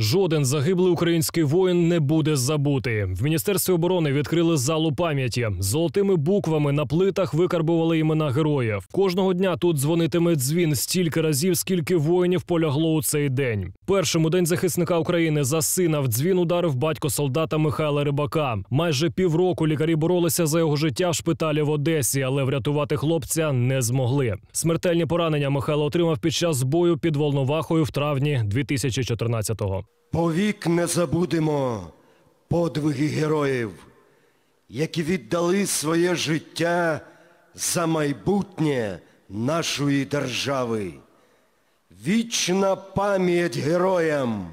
Жоден загиблий український воїн не буде забути. В міністерстві оборони відкрили залу пам'яті золотими буквами на плитах викарбували імена героїв. Кожного дня тут дзвонитиме дзвін стільки разів, скільки воїнів полягло у цей день. Першим у день захисника України за сина в дзвін ударив батько солдата Михайла Рибака. Майже півроку лікарі боролися за його життя в шпиталі в Одесі, але врятувати хлопця не змогли. Смертельні поранення Михайло отримав під час бою під Волновахою в травні 2014-го. Повік не забудемо подвиги героїв, які віддали своє життя за майбутнє нашої держави. Вічна пам'ять героям!